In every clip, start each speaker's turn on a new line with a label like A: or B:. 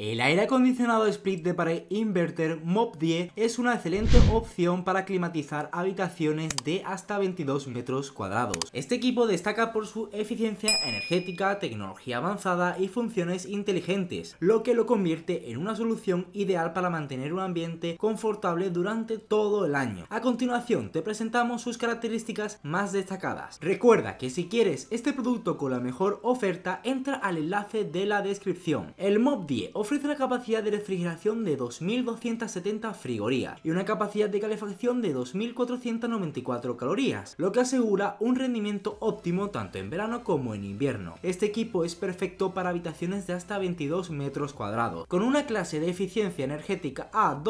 A: El aire acondicionado split de pared inverter Mob 10 es una excelente opción para climatizar habitaciones de hasta 22 metros cuadrados. Este equipo destaca por su eficiencia energética, tecnología avanzada y funciones inteligentes, lo que lo convierte en una solución ideal para mantener un ambiente confortable durante todo el año. A continuación te presentamos sus características más destacadas. Recuerda que si quieres este producto con la mejor oferta entra al enlace de la descripción. El MOP10 ofrece una capacidad de refrigeración de 2.270 frigorías y una capacidad de calefacción de 2.494 calorías, lo que asegura un rendimiento óptimo tanto en verano como en invierno. Este equipo es perfecto para habitaciones de hasta 22 metros cuadrados, con una clase de eficiencia energética A++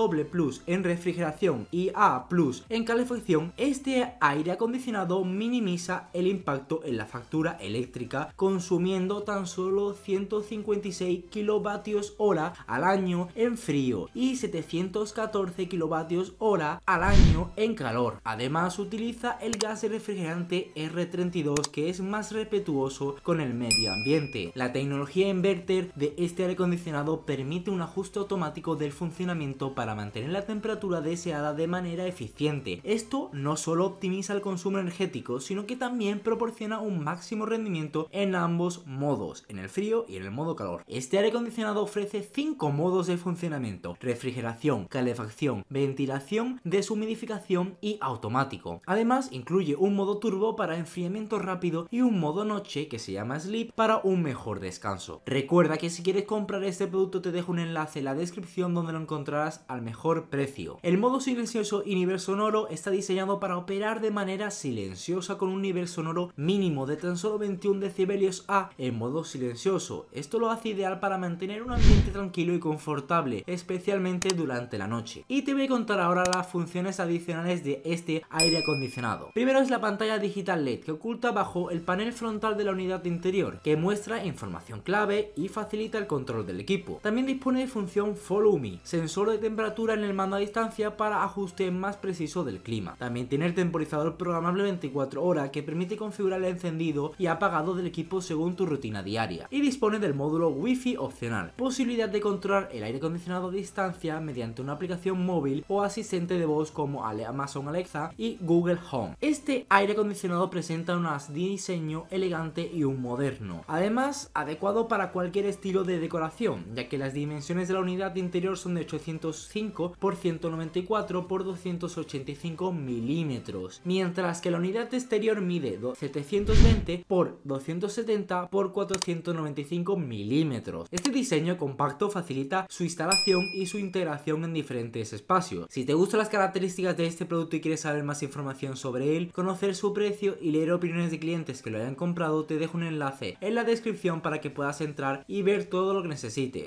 A: en refrigeración y A+, en calefacción, este aire acondicionado minimiza el impacto en la factura eléctrica, consumiendo tan solo 156 kilovatios o al año en frío y 714 kilovatios hora al año en calor. Además utiliza el gas refrigerante R32 que es más respetuoso con el medio ambiente. La tecnología inverter de este aire acondicionado permite un ajuste automático del funcionamiento para mantener la temperatura deseada de manera eficiente. Esto no solo optimiza el consumo energético, sino que también proporciona un máximo rendimiento en ambos modos, en el frío y en el modo calor. Este aire acondicionado ofrece 5 modos de funcionamiento, refrigeración, calefacción, ventilación, deshumidificación y automático. Además, incluye un modo turbo para enfriamiento rápido y un modo noche que se llama sleep para un mejor descanso. Recuerda que si quieres comprar este producto te dejo un enlace en la descripción donde lo encontrarás al mejor precio. El modo silencioso y nivel sonoro está diseñado para operar de manera silenciosa con un nivel sonoro mínimo de tan solo 21 decibelios a en modo silencioso. Esto lo hace ideal para mantener un ambiente tranquilo y confortable, especialmente durante la noche. Y te voy a contar ahora las funciones adicionales de este aire acondicionado. Primero es la pantalla digital LED que oculta bajo el panel frontal de la unidad interior, que muestra información clave y facilita el control del equipo. También dispone de función Follow Me, sensor de temperatura en el mando a distancia para ajuste más preciso del clima. También tiene el temporizador programable 24 horas que permite configurar el encendido y apagado del equipo según tu rutina diaria. Y dispone del módulo Wi-Fi opcional, posibilidad de controlar el aire acondicionado a distancia mediante una aplicación móvil o asistente de voz como Amazon Alexa y Google Home. Este aire acondicionado presenta un diseño elegante y un moderno, además adecuado para cualquier estilo de decoración, ya que las dimensiones de la unidad interior son de 805 x 194 x 285 milímetros, mientras que la unidad exterior mide 720 x 270 x 495 milímetros. Este diseño con compacto facilita su instalación y su integración en diferentes espacios. Si te gustan las características de este producto y quieres saber más información sobre él, conocer su precio y leer opiniones de clientes que lo hayan comprado, te dejo un enlace en la descripción para que puedas entrar y ver todo lo que necesites.